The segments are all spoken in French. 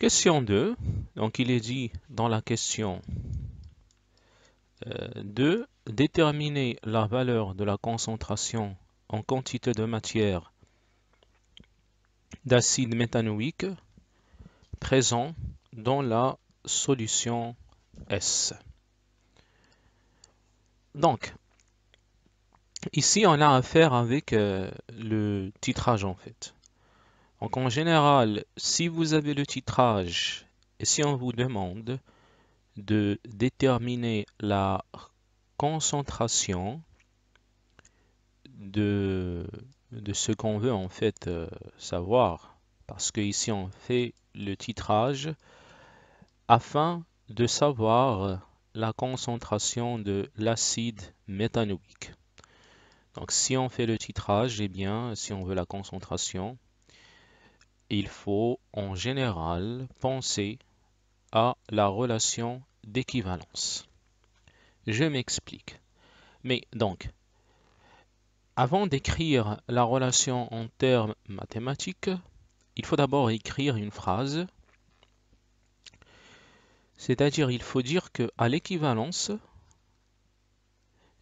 Question 2. Donc, il est dit dans la question 2. Euh, déterminer la valeur de la concentration en quantité de matière d'acide méthanoïque présent dans la solution S. Donc, ici, on a affaire avec euh, le titrage en fait. Donc en général, si vous avez le titrage et si on vous demande de déterminer la concentration de, ce qu'on veut en fait euh, savoir, parce que ici on fait le titrage afin de savoir la concentration de l'acide méthanoïque. Donc si on fait le titrage, et eh bien si on veut la concentration, il faut en général penser à la relation d'équivalence. Je m'explique. Mais donc, avant d'écrire la relation en termes mathématiques, il faut d'abord écrire une phrase. C'est-à-dire, il faut dire que à l'équivalence,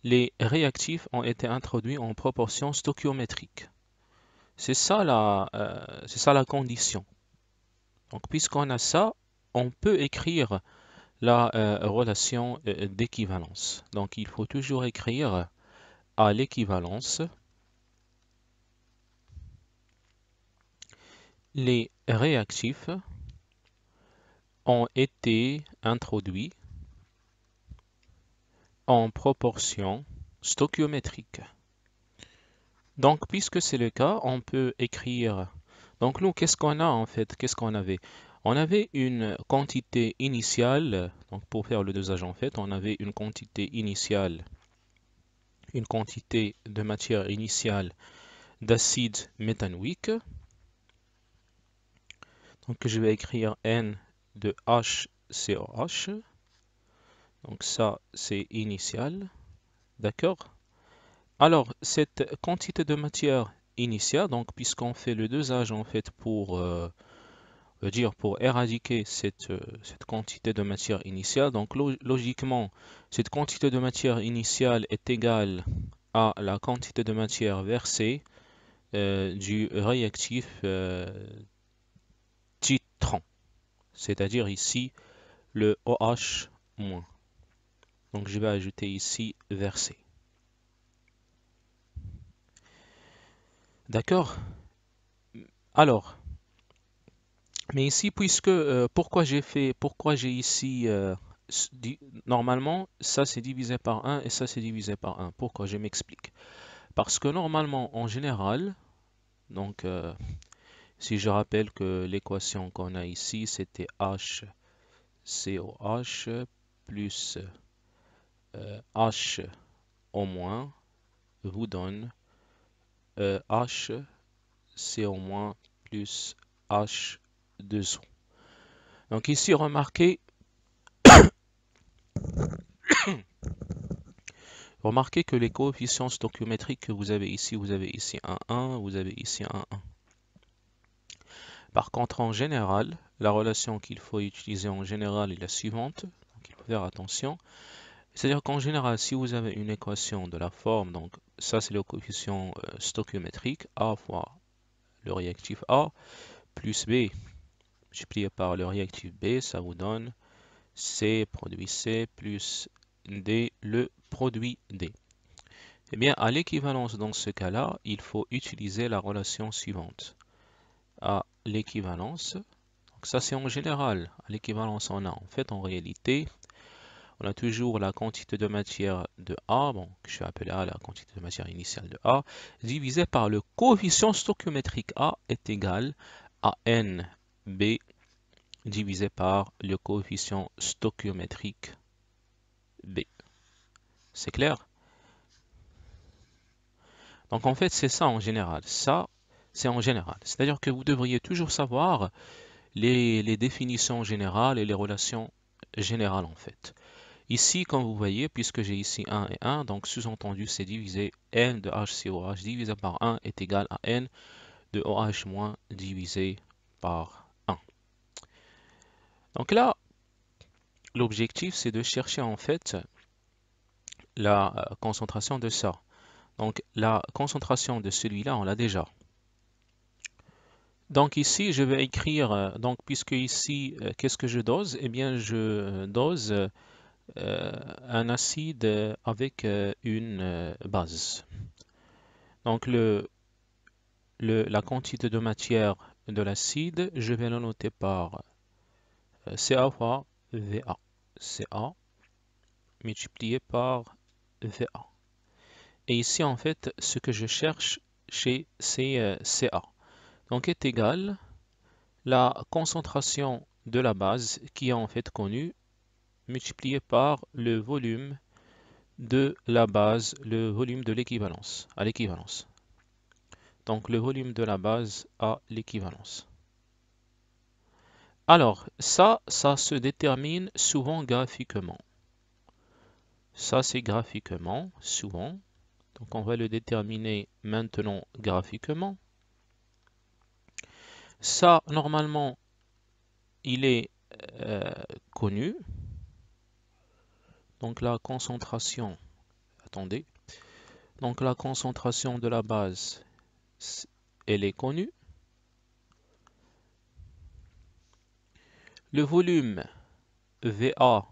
les réactifs ont été introduits en proportion stoichiométrique. Euh, c'est ça la, condition. Donc, puisqu'on a ça, on peut écrire la euh, relation euh, d'équivalence. Donc, il faut toujours écrire à l'équivalence les réactifs ont été introduits en proportion stoichiométrique. Donc, puisque c'est le cas, on peut écrire... Donc, nous, qu'est-ce qu'on a en fait Qu'est-ce qu'on avait On avait une quantité initiale, donc pour faire le dosage en fait, on avait une quantité initiale, une quantité de matière initiale d'acide méthanoïque. Donc, je vais écrire N de HCOH. Donc, ça, c'est initial. D'accord alors, cette quantité de matière initiale, donc puisqu'on fait le dosage en fait pour euh, euh, dire pour éradiquer euh, cette, quantité de matière initiale, donc logiquement cette quantité de matière initiale est égale à la quantité de matière versée du réactif titrant, c'est-à-dire ici le OH-. Donc je vais ajouter ici versé. D'accord Alors, mais ici, puisque euh, pourquoi j'ai fait, pourquoi j'ai ici, euh, normalement, ça c'est divisé par 1 et ça c'est divisé par 1. Pourquoi Je m'explique. Parce que normalement, en général, donc, euh, si je rappelle que l'équation qu'on a ici, c'était HCOH plus H au moins vous donne euh, H, c'est au moins plus H Donc ici, remarquez, remarquez que les coefficients stoichiométriques que vous avez ici, vous avez ici un 1, vous avez ici un 1. Par contre, en général, la relation qu'il faut utiliser en général est la suivante. Donc, il faut faire attention. C'est-à-dire qu'en général, si vous avez une équation de la forme, donc ça c'est le coefficient euh, stoichiométrique, A fois le réactif A, plus B, multiplié par le réactif B, ça vous donne C produit C plus D, le produit D. Eh bien, à l'équivalence dans ce cas-là, il faut utiliser la relation suivante. À l'équivalence, ça c'est en général, à l'équivalence on a en fait en réalité on a toujours la quantité de matière de A, bon, je vais appeler A la quantité de matière initiale de A, divisée par le coefficient stoichiométrique A est égal à NB divisé par le coefficient stoichiométrique B. C'est clair Donc en fait, c'est ça en général. Ça, c'est en général. C'est-à-dire que vous devriez toujours savoir les, définitions générales et les relations générales en fait. Ici, comme vous voyez, puisque j'ai ici 1 et 1, donc sous-entendu, c'est divisé n de HCOH divisé par 1 est égal à n de OH- divisé par 1. Donc là, l'objectif, c'est de chercher en fait la euh, concentration de ça. Donc la concentration de celui-là, on l'a déjà. Donc ici, je vais écrire, euh, donc puisque ici, euh, qu'est-ce que je dose Eh bien, je dose euh, un acide avec euh, une euh, base. Donc le, la quantité de matière de l'acide, je vais la noter par CA fois VA. CA multiplié par VA. Et ici, en fait, ce que je cherche chez c'est CA. Donc est égal la concentration de la base qui est en fait connue multiplié par le volume de la base, le volume de l'équivalence, à l'équivalence. Donc le volume de la base à l'équivalence. Alors, ça, ça se détermine souvent graphiquement. Ça, c'est graphiquement, souvent. Donc, on va le déterminer maintenant graphiquement. Ça, normalement, il est euh, connu donc la concentration attendez donc la concentration de la base elle est connue le volume VA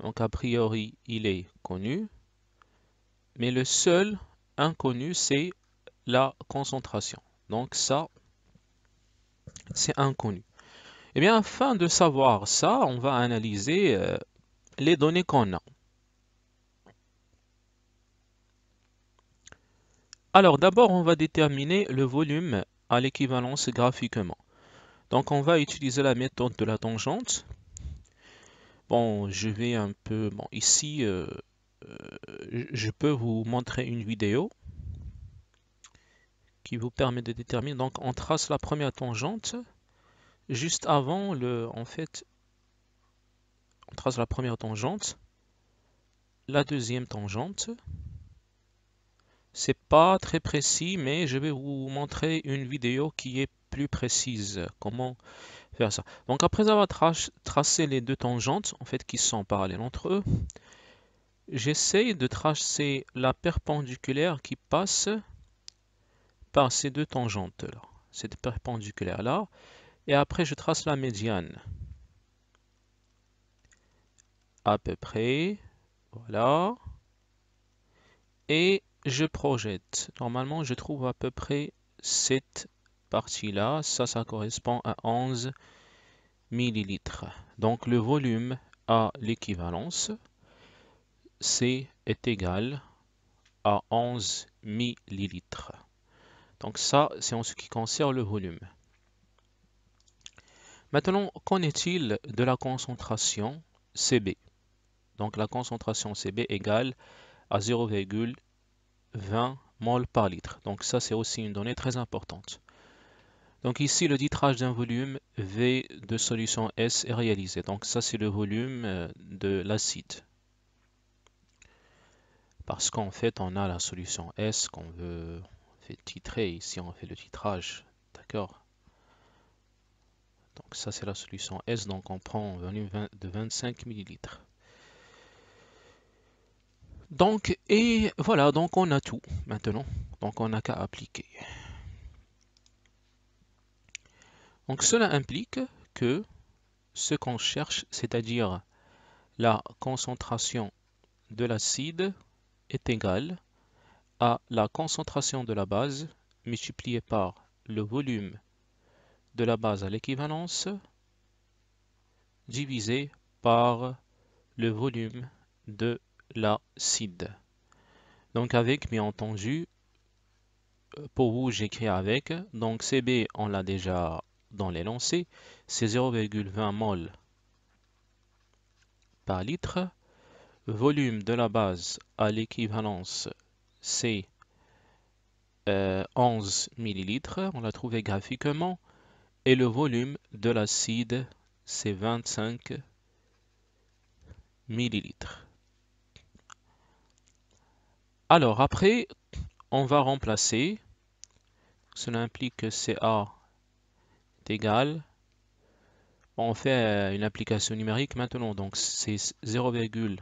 donc a priori il est connu mais le seul inconnu c'est la concentration donc ça c'est inconnu et eh bien afin de savoir ça on va analyser euh, les données qu'on a. Alors d'abord, on va déterminer le volume à l'équivalence graphiquement. Donc on va utiliser la méthode de la tangente. Bon, je vais un peu... Bon, ici, euh, euh, je peux vous montrer une vidéo qui vous permet de déterminer. Donc on trace la première tangente juste avant le... En fait, on trace la première tangente. La deuxième tangente. C'est pas très précis, mais je vais vous montrer une vidéo qui est plus précise. Comment faire ça. Donc après avoir tracé les deux tangentes, en fait, qui sont parallèles entre eux, j'essaye de tracer la perpendiculaire qui passe par ces deux tangentes là, cette perpendiculaire là, et après je trace la médiane à peu près. Voilà. Et je projette. Normalement, je trouve à peu près cette partie-là. Ça, ça correspond à 11 millilitres. Donc, le volume à l'équivalence, C est égal à 11 millilitres. Donc ça, c'est en ce qui concerne le volume. Maintenant, qu'en est-il de la concentration CB donc la concentration CB égale à 0,20 mol par litre. Donc ça, c'est aussi une donnée très importante. Donc ici, le titrage d'un volume V de solution S est réalisé. Donc ça, c'est le volume euh, de l'acide. Parce qu'en fait, on a la solution S qu'on veut titrer. Ici, on fait le titrage. D'accord Donc ça, c'est la solution S. Donc on prend un volume de 25 millilitres. Donc, et voilà, donc on a tout maintenant. Donc on n'a qu'à appliquer. Donc cela implique que ce qu'on cherche, c'est-à-dire la concentration de l'acide est égale à la concentration de la base multipliée par le volume de la base à l'équivalence divisé par le volume de l'acide Donc avec, bien entendu, euh, pour vous, j'écris avec. Donc CB, on l'a déjà dans lancers c'est 0,20 mol par litre. Volume de la base à l'équivalence, c'est 11 euh, millilitres. On l'a trouvé graphiquement. Et le volume de l'acide, c'est 25 millilitres. Alors après, on va remplacer. Cela implique que CA est égal. On fait euh, une application numérique maintenant. Donc c'est 0,20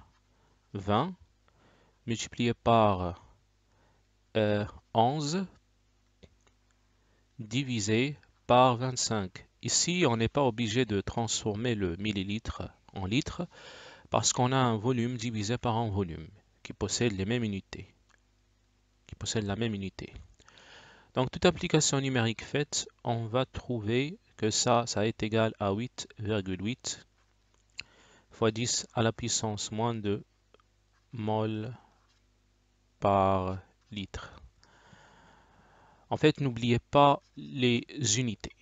multiplié par 11 euh, divisé par 25. Ici, on n'est pas obligé de transformer le millilitre en litre parce qu'on a un volume divisé par un volume qui possède les mêmes unités possède la même unité. Donc toute application numérique faite, on va trouver que ça, ça est égal à 8,8 fois 10 à la puissance moins de mol par litre. En fait, n'oubliez pas les unités.